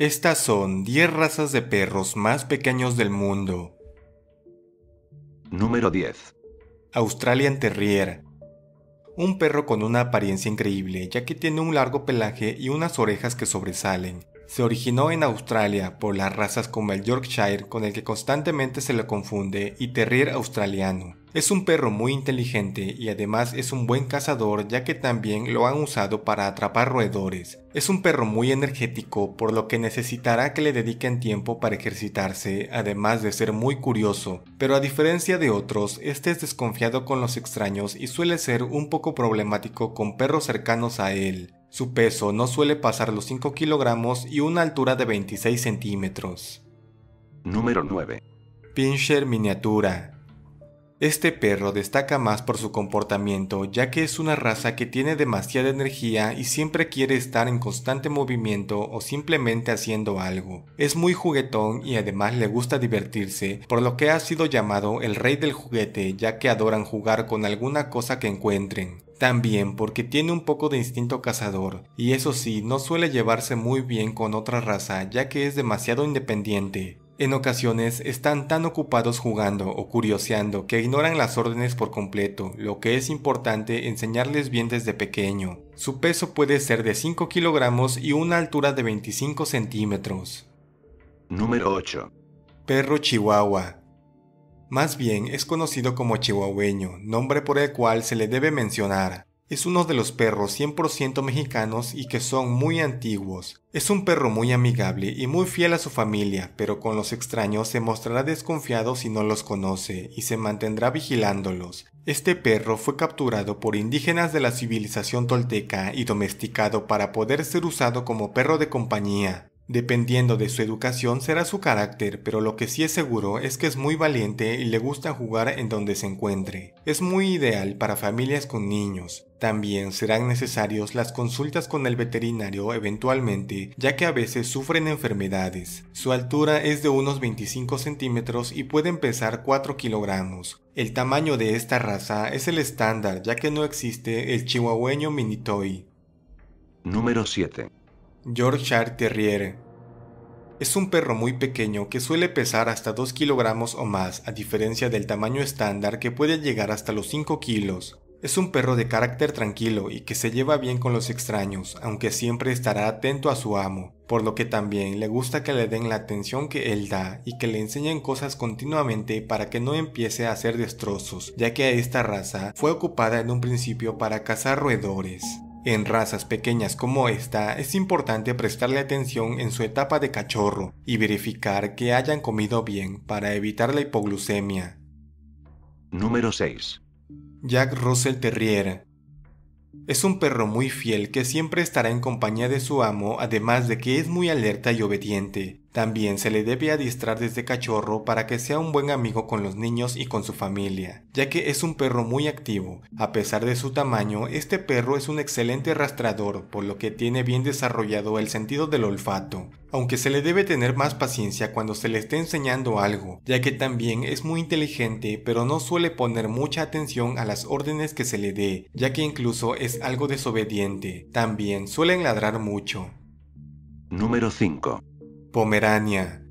Estas son 10 razas de perros más pequeños del mundo. Número 10. Australian Terrier. Un perro con una apariencia increíble, ya que tiene un largo pelaje y unas orejas que sobresalen. Se originó en Australia por las razas como el Yorkshire, con el que constantemente se le confunde, y Terrier australiano. Es un perro muy inteligente y además es un buen cazador ya que también lo han usado para atrapar roedores. Es un perro muy energético por lo que necesitará que le dediquen tiempo para ejercitarse, además de ser muy curioso, pero a diferencia de otros, este es desconfiado con los extraños y suele ser un poco problemático con perros cercanos a él. Su peso no suele pasar los 5 kilogramos y una altura de 26 centímetros. Número 9. Pinscher miniatura. Este perro destaca más por su comportamiento, ya que es una raza que tiene demasiada energía y siempre quiere estar en constante movimiento o simplemente haciendo algo. Es muy juguetón y además le gusta divertirse, por lo que ha sido llamado el rey del juguete, ya que adoran jugar con alguna cosa que encuentren. También porque tiene un poco de instinto cazador, y eso sí, no suele llevarse muy bien con otra raza, ya que es demasiado independiente. En ocasiones están tan ocupados jugando o curioseando que ignoran las órdenes por completo, lo que es importante enseñarles bien desde pequeño. Su peso puede ser de 5 kilogramos y una altura de 25 centímetros. Número 8. Perro Chihuahua. Más bien es conocido como chihuahueño, nombre por el cual se le debe mencionar. Es uno de los perros 100% mexicanos y que son muy antiguos. Es un perro muy amigable y muy fiel a su familia, pero con los extraños se mostrará desconfiado si no los conoce y se mantendrá vigilándolos. Este perro fue capturado por indígenas de la civilización tolteca y domesticado para poder ser usado como perro de compañía. Dependiendo de su educación será su carácter, pero lo que sí es seguro es que es muy valiente y le gusta jugar en donde se encuentre. Es muy ideal para familias con niños. También serán necesarios las consultas con el veterinario eventualmente, ya que a veces sufren enfermedades. Su altura es de unos 25 centímetros y puede pesar 4 kilogramos. El tamaño de esta raza es el estándar, ya que no existe el chihuahueño minitoy. Número 7. George Terrier. Es un perro muy pequeño que suele pesar hasta 2 kilogramos o más, a diferencia del tamaño estándar que puede llegar hasta los 5 kilos. Es un perro de carácter tranquilo y que se lleva bien con los extraños, aunque siempre estará atento a su amo, por lo que también le gusta que le den la atención que él da y que le enseñen cosas continuamente para que no empiece a hacer destrozos, ya que esta raza fue ocupada en un principio para cazar roedores. En razas pequeñas como esta es importante prestarle atención en su etapa de cachorro y verificar que hayan comido bien para evitar la hipoglucemia. Número 6. Jack Russell Terrier. Es un perro muy fiel que siempre estará en compañía de su amo, además de que es muy alerta y obediente, también se le debe adiestrar desde cachorro para que sea un buen amigo con los niños y con su familia, ya que es un perro muy activo. A pesar de su tamaño, este perro es un excelente rastrador, por lo que tiene bien desarrollado el sentido del olfato, aunque se le debe tener más paciencia cuando se le esté enseñando algo, ya que también es muy inteligente pero no suele poner mucha atención a las órdenes que se le dé, ya que incluso es algo desobediente. También suelen ladrar mucho. Número 5. Pomerania.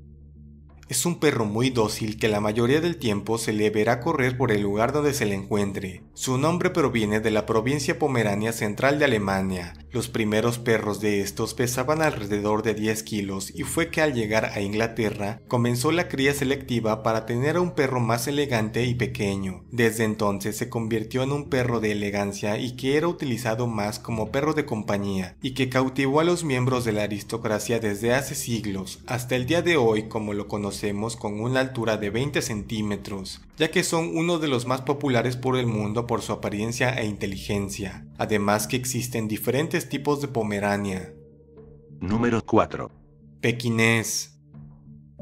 Es un perro muy dócil que la mayoría del tiempo se le verá correr por el lugar donde se le encuentre. Su nombre proviene de la provincia Pomerania Central de Alemania, los primeros perros de estos pesaban alrededor de 10 kilos y fue que al llegar a Inglaterra comenzó la cría selectiva para tener a un perro más elegante y pequeño. Desde entonces se convirtió en un perro de elegancia y que era utilizado más como perro de compañía y que cautivó a los miembros de la aristocracia desde hace siglos hasta el día de hoy como lo conocemos con una altura de 20 centímetros, ya que son uno de los más populares por el mundo por su apariencia e inteligencia, además que existen diferentes tipos de Pomerania. Número 4. Pekinés.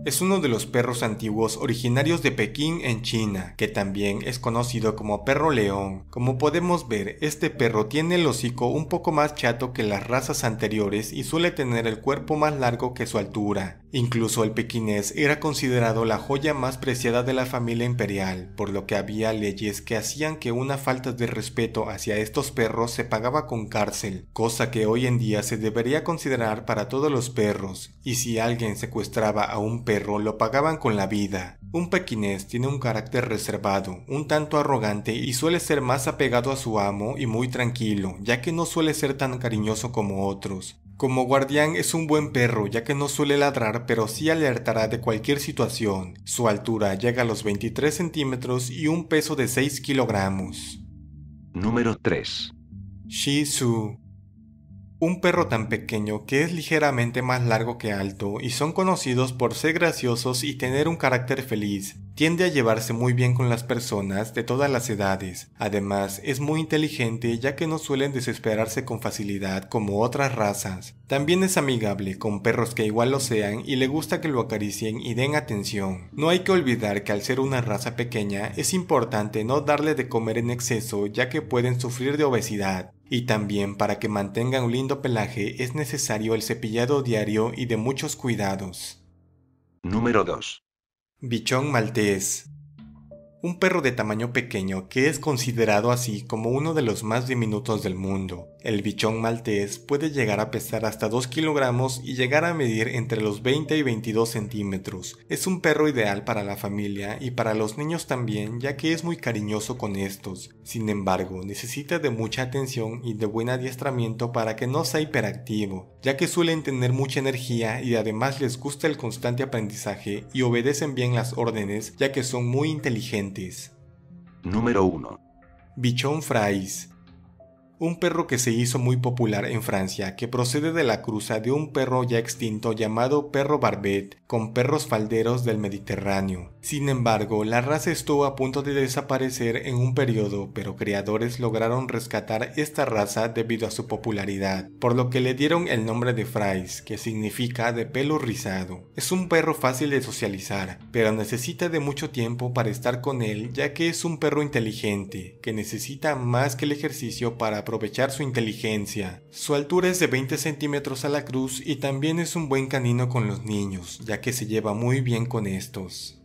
Es uno de los perros antiguos originarios de Pekín en China, que también es conocido como perro león. Como podemos ver, este perro tiene el hocico un poco más chato que las razas anteriores y suele tener el cuerpo más largo que su altura. Incluso el pequinés era considerado la joya más preciada de la familia imperial, por lo que había leyes que hacían que una falta de respeto hacia estos perros se pagaba con cárcel, cosa que hoy en día se debería considerar para todos los perros, y si alguien secuestraba a un perro lo pagaban con la vida. Un pequinés tiene un carácter reservado, un tanto arrogante y suele ser más apegado a su amo y muy tranquilo, ya que no suele ser tan cariñoso como otros. Como guardián es un buen perro ya que no suele ladrar pero sí alertará de cualquier situación. Su altura llega a los 23 centímetros y un peso de 6 kilogramos. Número 3. Shih Tzu. Un perro tan pequeño que es ligeramente más largo que alto y son conocidos por ser graciosos y tener un carácter feliz. Tiende a llevarse muy bien con las personas de todas las edades. Además, es muy inteligente ya que no suelen desesperarse con facilidad como otras razas. También es amigable con perros que igual lo sean y le gusta que lo acaricien y den atención. No hay que olvidar que al ser una raza pequeña es importante no darle de comer en exceso ya que pueden sufrir de obesidad. Y también para que mantenga un lindo pelaje es necesario el cepillado diario y de muchos cuidados. Número 2. Bichón maltés un perro de tamaño pequeño que es considerado así como uno de los más diminutos del mundo. El bichón maltés puede llegar a pesar hasta 2 kilogramos y llegar a medir entre los 20 y 22 centímetros. Es un perro ideal para la familia y para los niños también ya que es muy cariñoso con estos. Sin embargo, necesita de mucha atención y de buen adiestramiento para que no sea hiperactivo, ya que suelen tener mucha energía y además les gusta el constante aprendizaje y obedecen bien las órdenes ya que son muy inteligentes Número 1. Bichón Fries un perro que se hizo muy popular en Francia, que procede de la cruza de un perro ya extinto llamado perro barbet con perros falderos del Mediterráneo. Sin embargo, la raza estuvo a punto de desaparecer en un periodo, pero creadores lograron rescatar esta raza debido a su popularidad, por lo que le dieron el nombre de Frise, que significa de pelo rizado. Es un perro fácil de socializar, pero necesita de mucho tiempo para estar con él, ya que es un perro inteligente, que necesita más que el ejercicio para aprovechar su inteligencia. Su altura es de 20 centímetros a la cruz y también es un buen canino con los niños, ya que se lleva muy bien con estos.